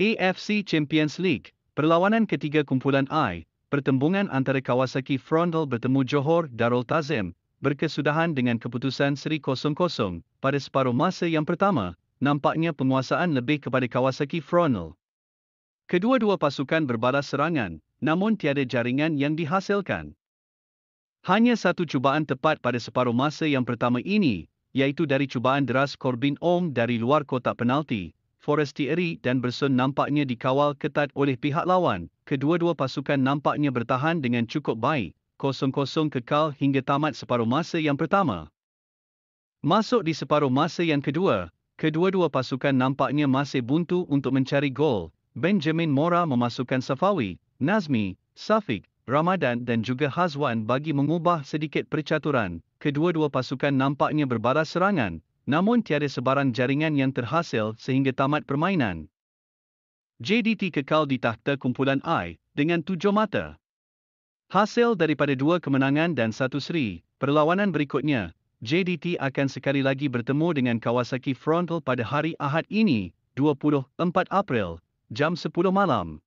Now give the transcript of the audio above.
AFC Champions League, perlawanan ketiga kumpulan I, pertembungan antara Kawasaki Frontal bertemu Johor Darul Tazim, berkesudahan dengan keputusan seri 0-0 pada separuh masa yang pertama, nampaknya penguasaan lebih kepada Kawasaki Frontal. Kedua-dua pasukan berbalas serangan, namun tiada jaringan yang dihasilkan. Hanya satu cubaan tepat pada separuh masa yang pertama ini, iaitu dari cubaan deras Corbin Ong dari luar kotak penalti, Forestieri dan Berson nampaknya dikawal ketat oleh pihak lawan. Kedua-dua pasukan nampaknya bertahan dengan cukup baik, kosong-kosong kekal hingga tamat separuh masa yang pertama. Masuk di separuh masa yang kedua, kedua-dua pasukan nampaknya masih buntu untuk mencari gol. Benjamin Mora memasukkan Safawi, Nazmi, Safiq, Ramadan dan juga Hazwan bagi mengubah sedikit percaturan. Kedua-dua pasukan nampaknya berbaras serangan, namun tiada sebarang jaringan yang terhasil sehingga tamat permainan. JDT kekal di tahta kumpulan I dengan tujuh mata. Hasil daripada dua kemenangan dan satu seri, perlawanan berikutnya, JDT akan sekali lagi bertemu dengan Kawasaki Frontal pada hari Ahad ini, 24 April, jam 10 malam.